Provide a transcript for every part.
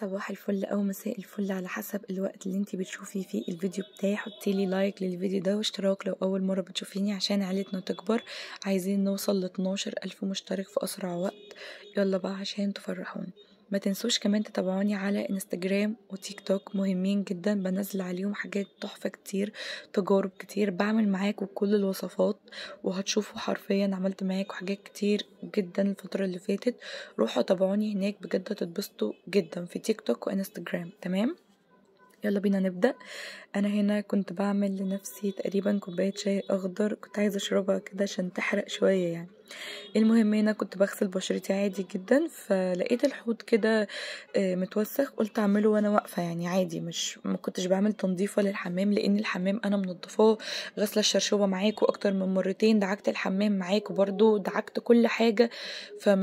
صباح الفل او مساء الفل على حسب الوقت اللي انت بتشوفي فيه الفيديو بتاعي حطي لي لايك للفيديو ده واشتراك لو اول مره بتشوفيني عشان عيلتنا تكبر عايزين نوصل ل 12 الف مشترك في اسرع وقت يلا بقى عشان تفرحوني ما تنسوش كمان تتابعوني على انستجرام وتيك توك مهمين جدا بنزل عليهم حاجات تحفة كتير تجارب كتير بعمل معاكم كل الوصفات وهتشوفوا حرفيا عملت معاكم حاجات كتير جدا الفترة اللي فاتت روحوا تابعوني هناك بجد هتتبسطوا جدا في تيك توك وانستجرام تمام يلا بينا نبدأ أنا هنا كنت بعمل لنفسي تقريبا كوباية شاي أخضر كنت عايزة أشربها كده عشان تحرق شوية يعني المهم هنا كنت بغسل بشرتي عادي جدا فلقيت الحوض كده آه، متوسخ قلت اعمله وانا واقفه يعني عادي مش ما كنتش بعمل تنظيف للحمام لان الحمام انا منضفاه غسله الشرشوبه معاكوا اكتر من مرتين دعكت الحمام معاكوا برضو دعكت كل حاجه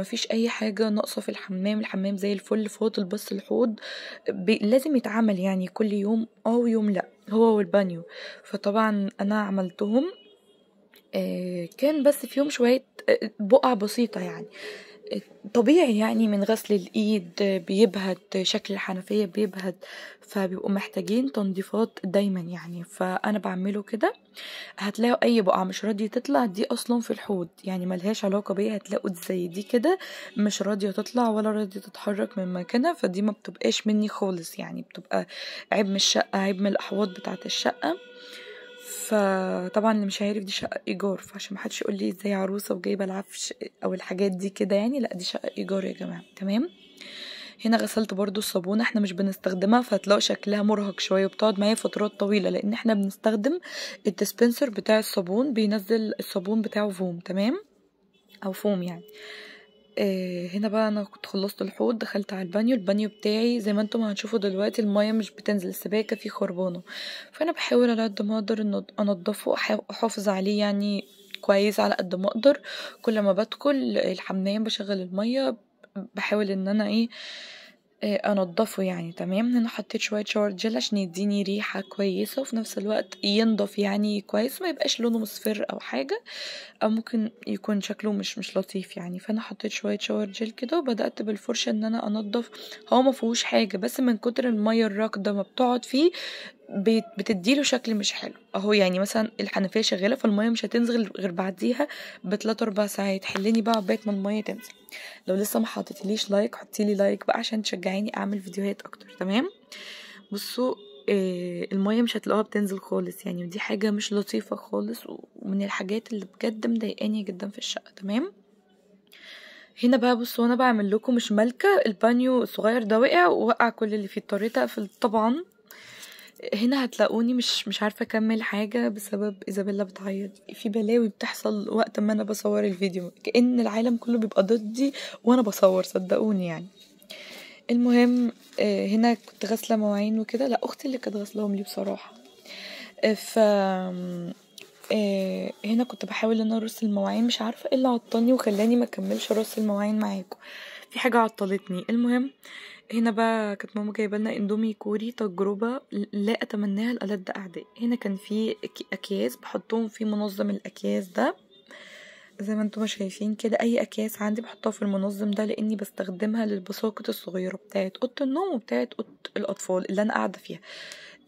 فيش اي حاجه ناقصه في الحمام الحمام زي الفل فاضل بس الحوض لازم يتعمل يعني كل يوم او يوم لا هو والبانيو فطبعا انا عملتهم آه، كان بس فيهم شوية آه، بقع بسيطة يعني طبيعي يعني من غسل الايد بيبهت شكل الحنفية بيبهت فبيبقوا محتاجين تنظيفات دايما يعني فانا بعمله كده هتلاقوا اي بقعة مش راضية تطلع دي اصلا في الحوض يعني ملهاش علاقة بيها هتلاقوا زي دي كده مش راضية تطلع ولا راضية تتحرك من مكانها فدي ما بتبقاش مني خالص يعني بتبقى عيب من الشقة عيب من الاحواض بتاعت الشقة فطبعا اللي مش عارف دي شقة إيجار فعشان محدش يقول لي ازاي عروسة وجايبة العفش أو الحاجات دي كده يعني لأ دي شقة إيجار يا جماعة تمام هنا غسلت برضو الصابونة احنا مش بنستخدمها فتلاقي شكلها مرهق شوية وبتقعد معايا فترات طويلة لأن احنا بنستخدم الدسبنسر بتاع الصابون بينزل الصابون بتاعه فوم تمام أو فوم يعني آه، هنا بقى انا كنت خلصت الحوض دخلت على البانيو البانيو بتاعي زي ما انتم هتشوفوا دلوقتي المايه مش بتنزل السباكه فيه خربانه فانا بحاول على قد ما اقدر انضفه احافظ عليه يعني كويس على قد ما اقدر كل ما بدخل الحمام بشغل المايه بحاول ان انا ايه آه، انضفه يعني تمام هنا حطيت شويه شاور جل عشان يديني ريحه كويسه وفي نفس الوقت ينضف يعني كويس ما يبقاش لونه مصفر او حاجه او ممكن يكون شكله مش مش لطيف يعني فانا حطيت شويه شاور جل كده وبدات بالفرشه ان انا انضف هو ما فيهوش حاجه بس من كتر الميه الراكده ما بتقعد فيه بتديله شكل مش حلو اهو يعني مثلا الحنفيه شغاله فالميه مش هتنزل غير بعديها بتلات اربع ساعات حلني بقى بيت ما الميه تنزل لو لسه ما حطيتليش لايك حطيلي لايك بقى عشان تشجعيني اعمل فيديوهات اكتر تمام بصوا إيه الميه مش هتلاقوها بتنزل خالص يعني ودي حاجه مش لطيفه خالص ومن الحاجات اللي بجد مضايقاني جدا في الشقه تمام هنا بقى بصوا انا بعمل لكم مش مالكه البانيو الصغير ده وقع ووقع كل اللي فيه اضطريت اقفل طبعا هنا هتلاقوني مش مش عارفه اكمل حاجه بسبب ايزابيلا بتعيط في بلاوي بتحصل وقت ما انا بصور الفيديو كان العالم كله بيبقى ضدي وانا بصور صدقوني يعني المهم آه، هنا كنت غاسله مواعين وكده لا اختي اللي كانت غاسلهم لي بصراحه آه، ف آه، هنا كنت بحاول ان ارص المواعين مش عارفه ايه اللي عطلني وخلاني ما اكملش رص المواعين معاكم في حاجه عطلتني المهم هنا بقى كانت ماما جايبه لنا اندومي كوري تجربه لا اتمناها لألد اعداء هنا كان في اكياس بحطهم في منظم الاكياس ده زي ما انتم شايفين كده اي اكياس عندي بحطها في المنظم ده لاني بستخدمها للبساقط الصغيره بتاعه اوضه النوم وبتاعه اوضه الاطفال اللي انا قاعده فيها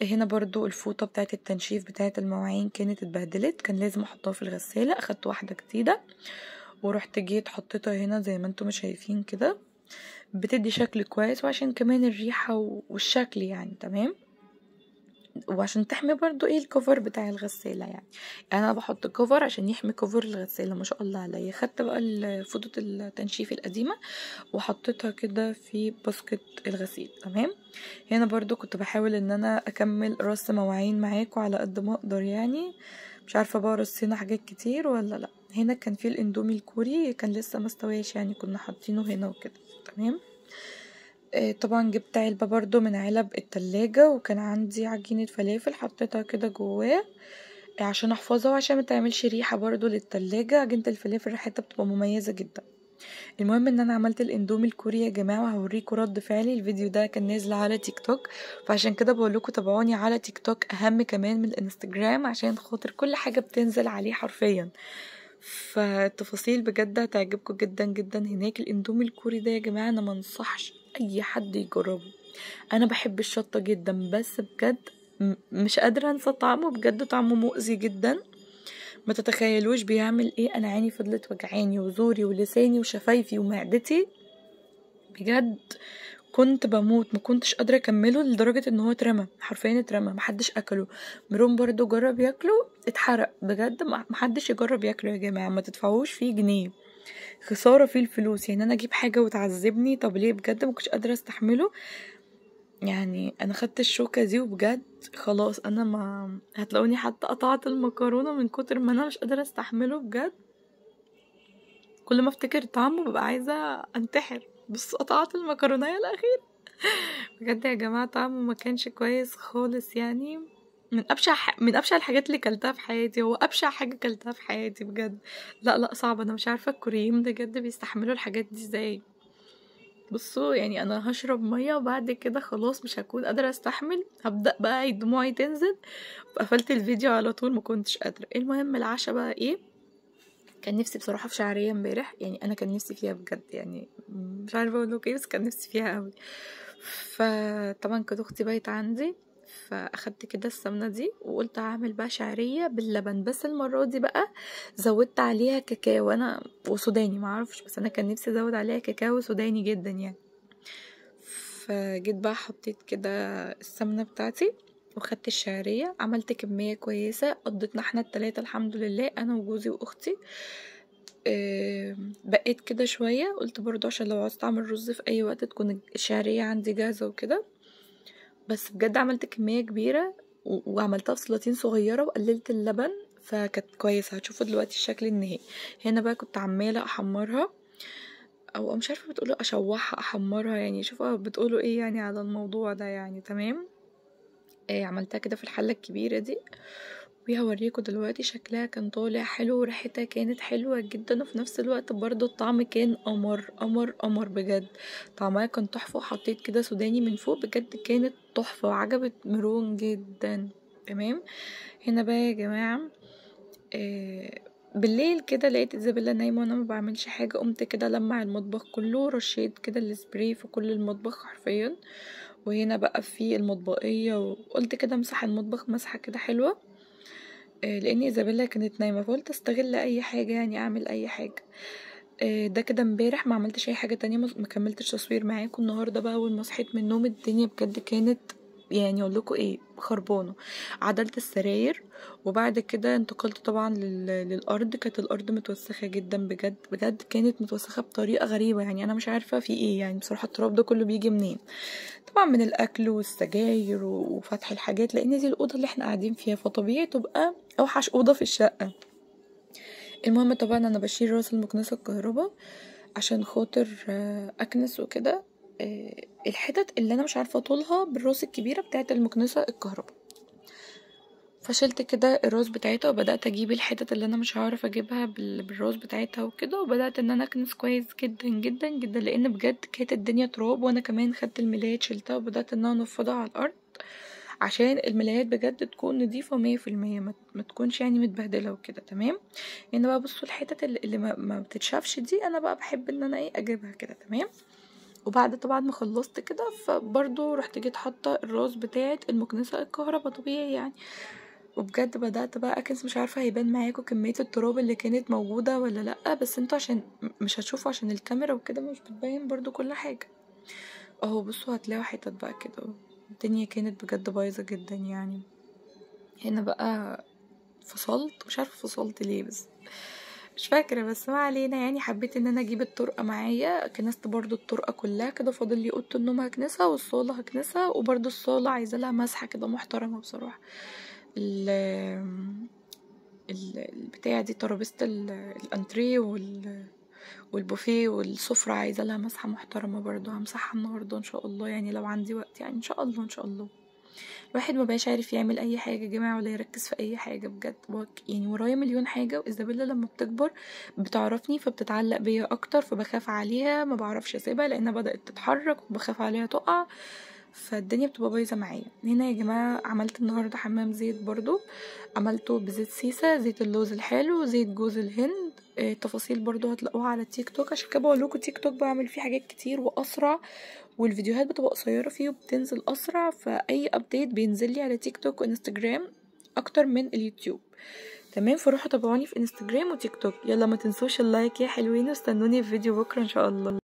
هنا برضو الفوطه بتاعه التنشيف بتاعه المواعين كانت اتبهدلت كان لازم احطها في الغساله اخدت واحده جديده ورحت جيت حطيتها هنا زي ما انتم شايفين كده بتدي شكل كويس وعشان كمان الريحة والشكل يعني تمام وعشان تحمي برضو ايه الكفر بتاع الغسالة يعني, يعني انا بحط كفر عشان يحمي كفر الغسالة ما شاء الله عليا خدت بقى فوطة التنشيف القديمة وحطيتها كده في باسكت الغسيل تمام هنا برضو كنت بحاول ان انا اكمل رص مواعين معاكم على قد ما اقدر يعني مش عارفة بقى رصينا حاجات كتير ولا لا هنا كان في الاندومي الكوري كان لسه مستويش يعني كنا حاطينه هنا وكده تمام آه، طبعا جبت علبة برضو من علب التلاجة وكان عندي عجينة فلافل حطيتها كده جواه آه، عشان احفظها وعشان متعملش ريحة برضو للتلاجة عجينة الفلافل ريحتها بتبقى مميزة جدا المهم ان انا عملت الاندومي الكوري يا جماعه وهوريكم رد فعلي الفيديو ده كان نازل على تيك توك فعشان كده بقول لكم تابعوني على تيك توك اهم كمان من الانستجرام عشان خاطر كل حاجه بتنزل عليه حرفيا فالتفاصيل بجد هتعجبكم جدا جدا هناك الاندومي الكوري ده يا جماعه انا منصحش اي حد يجربه انا بحب الشطه جدا بس بجد مش قادره انسى طعمه بجد طعمه مؤذي جدا ما تتخيلوش بيعمل ايه انا عيني فضلت وجعاني وزوري ولساني وشفايفي ومعدتي بجد كنت بموت ما كنتش قادره اكمله لدرجه ان هو اترمى حرفيا اترمى محدش اكله مروم برضو جرب ياكله اتحرق بجد محدش يجرب ياكله يا جماعه ما تدفعوش فيه جنيه خساره فيه الفلوس يعني انا اجيب حاجه وتعذبني طب ليه بجد ما كنتش قادره استحمله يعني انا خدت الشوكه دي وبجد خلاص انا ما هتلاقوني حتى قطعت المكرونه من كتر ما انا مش قادره استحمله بجد كل ما افتكر طعمه ببقى عايزه انتحر بص قطعت المكرونية الأخير بجد يا جماعة طعمه ما كانش كويس خالص يعني من أبشع ح... من أبشع الحاجات اللي كلتها في حياتي هو أبشع حاجة كلتها في حياتي بجد لا لا صعب أنا مش عارفة الكوريين بجد بيستحملوا الحاجات دي ازاي بصوا يعني انا هشرب ميه وبعد كده خلاص مش هكون قادره استحمل هبدا بقى دموعي تنزل وقفلت الفيديو على طول ما كنتش قادره المهم العشاء بقى ايه كان نفسي بصراحة في شعرية امبارح يعني أنا كان نفسي فيها بجد يعني مش عارفة أقول إيه بس كان نفسي فيها أوي فطبعا كانت أختي بايت عندي فاخدت كده السمنه دي وقلت هعمل بقى شعريه باللبن بس المره دي بقى زودت عليها كاكاو انا وسوداني معرفش بس انا كان نفسي ازود عليها كاكاو سوداني جدا يعني فجيت بقى حطيت كده السمنه بتاعتي وخدت الشعرية عملت كمية كويسة قضيتنا احنا التلاتة الحمد لله أنا وجوزي وأختي بقيت كده شوية قلت برضو عشان لو عاوزت أعمل رز في أي وقت تكون الشعرية عندي جاهزة وكده بس بجد عملت كمية كبيرة وعملتها في سلاطين صغيرة وقللت اللبن فكانت كويسة هتشوفوا دلوقتي الشكل النهائي هنا بقى كنت عمالة أحمرها او مش عارفه بتقولوا اشوحها احمرها يعني شوفوا بتقولوا ايه يعني على الموضوع ده يعني تمام آه، عملتها كده في الحلة الكبيرة دي وهوريكم دلوقتي شكلها كان طالع حلو وريحتها كانت حلوة جدا وفي نفس الوقت برضو الطعم كان قمر قمر قمر بجد طعمها كان تحفة وحطيت كده سوداني من فوق بجد كانت تحفة وعجبت مرون جدا تمام هنا بقى يا جماعة آه بالليل كده لقيت إيزابيلا نايمة وأنا ما بعملش حاجة قمت كده لمع المطبخ كله رشيت كده السبراي في كل المطبخ حرفيا وهنا بقى في المطبقية وقلت كده امسح المطبخ مسحة كده حلوة آه، لان ايزابيلا كانت نايمة فقلت استغل اي حاجة يعني اعمل اي حاجة آه، ده كده امبارح ما عملتش اي حاجة تانية ما كملتش تصوير معاكم النهاردة بقى اول ما صحيت من النوم الدنيا بجد كانت يعني اقول لكم ايه خربانه عدلت السراير وبعد كده انتقلت طبعا للارض كانت الارض متوسخه جدا بجد بجد كانت متوسخه بطريقه غريبه يعني انا مش عارفه في ايه يعني بصراحه التراب ده كله بيجي منين طبعا من الاكل والسجاير وفتح الحاجات لان دي الاوضه اللي احنا قاعدين فيها فطبيعي تبقى اوحش اوضه في الشقه المهم طبعا انا بشيل راس المكنسه الكهرباء عشان خاطر آه، اكنس وكده آه، الحتت اللي انا مش عارفه طولها بالراس الكبيره بتاعه المكنسه الكهرباء فشلت كده الراس بتاعتها وبدات اجيب الحتت اللي انا مش هعرف اجيبها بالراس بتاعتها وكده وبدات ان انا اكنس كويس جدا جدا جدا لان بجد كانت الدنيا تراب وانا كمان خدت الملايات شلتها وبدات ان انا انفضها على الارض عشان الملايات بجد تكون نظيفه مية في المية ما تكونش يعني متبهدله وكده تمام يعني بقى بصوا الحتت اللي ما, ما بتتشافش دي انا بقى بحب ان انا ايه اجيبها كده تمام وبعد طبعا ما خلصت كده فبرضو رحت جيت حاطه الراس بتاعه المكنسه الكهرباء طبيعي يعني وبجد بدات بقى اكنس مش عارفه هيبان معاكم كميه التراب اللي كانت موجوده ولا لا بس انتوا عشان مش هتشوفوا عشان الكاميرا وكده مش بتبين برضو كل حاجه اهو بصوا هتلاقوا حتت بقى كده الدنيا كانت بجد بايظه جدا يعني هنا بقى فصلت مش عارفه فصلت ليه بس مش فاكره بس ما علينا يعني حبيت ان انا اجيب الطرقه معايا كنست برضو الطرقه كلها كده فاضل لي اوضه النوم هكنسها والصاله هكنسها وبرضو الصاله عايزه لها مسحه كده محترمه بصراحه ال البتاع دي ترابيزه الانتريه وال والبوفيه والسفرة عايزة لها مسحة محترمة برضو همسحها النهاردة ان شاء الله يعني لو عندي وقت يعني ان شاء الله ان شاء الله الواحد ما بقاش عارف يعمل اي حاجه يا جماعه ولا يركز في اي حاجه بجد يعني ورايا مليون حاجه وايزابيلا لما بتكبر بتعرفني فبتتعلق بيا اكتر فبخاف عليها ما بعرفش اسيبها لانها بدات تتحرك وبخاف عليها تقع فالدنيا بتبقى بايظه معايا هنا يا جماعه عملت النهارده حمام زيت برضو عملته بزيت سيسه زيت اللوز الحلو زيت جوز الهند التفاصيل برضو هتلاقوها على التيك توك عشان كده بقول لكم تيك توك بعمل فيه حاجات كتير واسرع والفيديوهات بتبقى قصيره فيه وبتنزل اسرع فاي ابديت بينزل لي على تيك توك وانستجرام اكتر من اليوتيوب تمام فروحوا تابعوني في انستجرام وتيك توك يلا ما تنسوش اللايك يا حلوين واستنوني في فيديو بكره ان شاء الله